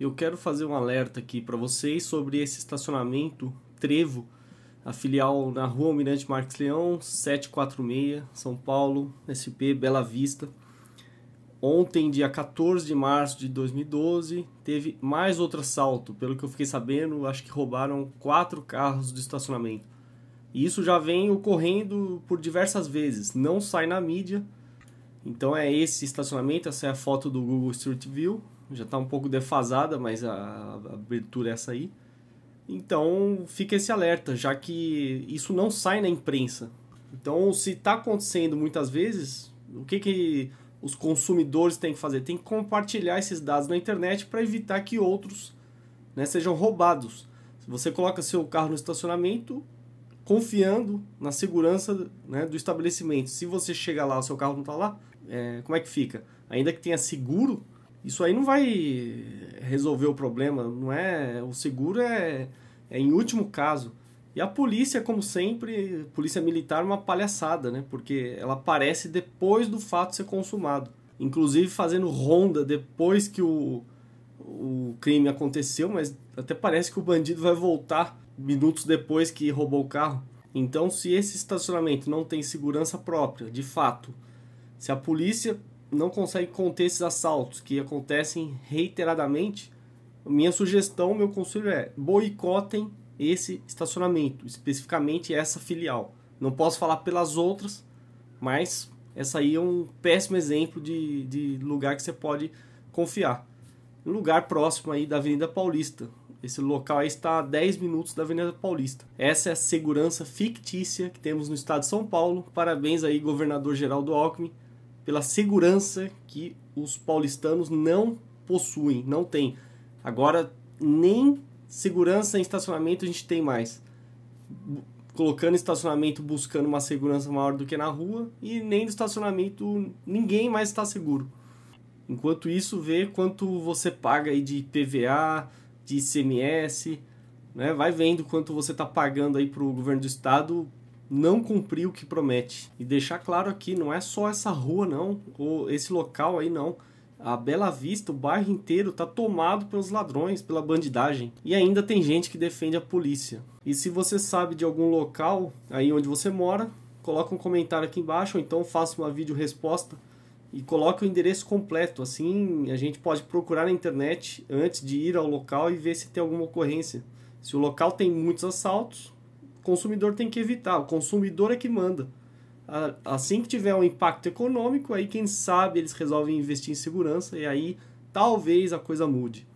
eu quero fazer um alerta aqui para vocês sobre esse estacionamento Trevo, a filial na Rua Almirante Marques Leão, 746, São Paulo, SP Bela Vista. Ontem, dia 14 de março de 2012, teve mais outro assalto. Pelo que eu fiquei sabendo, acho que roubaram quatro carros do estacionamento. E isso já vem ocorrendo por diversas vezes, não sai na mídia então é esse estacionamento, essa é a foto do Google Street View, já está um pouco defasada, mas a abertura é essa aí. Então fica esse alerta, já que isso não sai na imprensa. Então se está acontecendo muitas vezes, o que, que os consumidores têm que fazer? Tem que compartilhar esses dados na internet para evitar que outros né, sejam roubados. Se você coloca seu carro no estacionamento, confiando na segurança né, do estabelecimento. Se você chega lá, o seu carro não está lá, é, como é que fica? Ainda que tenha seguro, isso aí não vai resolver o problema, não é? O seguro é, é em último caso. E a polícia, como sempre, polícia militar é uma palhaçada, né? Porque ela aparece depois do fato ser consumado. Inclusive fazendo ronda depois que o, o crime aconteceu, mas até parece que o bandido vai voltar minutos depois que roubou o carro. Então, se esse estacionamento não tem segurança própria, de fato, se a polícia não consegue conter esses assaltos que acontecem reiteradamente, minha sugestão, meu conselho é boicotem esse estacionamento, especificamente essa filial. Não posso falar pelas outras, mas essa aí é um péssimo exemplo de, de lugar que você pode confiar. Um lugar próximo aí da Avenida Paulista. Esse local está a 10 minutos da Avenida Paulista. Essa é a segurança fictícia que temos no estado de São Paulo. Parabéns aí, governador Geraldo Alckmin pela segurança que os paulistanos não possuem, não tem. Agora nem segurança em estacionamento a gente tem mais. Colocando estacionamento buscando uma segurança maior do que na rua e nem no estacionamento ninguém mais está seguro. Enquanto isso, vê quanto você paga aí de PVA, de ICMS, né? Vai vendo quanto você está pagando aí para o governo do estado não cumprir o que promete. E deixar claro aqui, não é só essa rua não, ou esse local aí não. A Bela Vista, o bairro inteiro, tá tomado pelos ladrões, pela bandidagem. E ainda tem gente que defende a polícia. E se você sabe de algum local aí onde você mora, coloca um comentário aqui embaixo, ou então faça uma vídeo resposta e coloque o endereço completo. Assim a gente pode procurar na internet antes de ir ao local e ver se tem alguma ocorrência. Se o local tem muitos assaltos, consumidor tem que evitar, o consumidor é que manda. Assim que tiver um impacto econômico, aí quem sabe eles resolvem investir em segurança e aí talvez a coisa mude.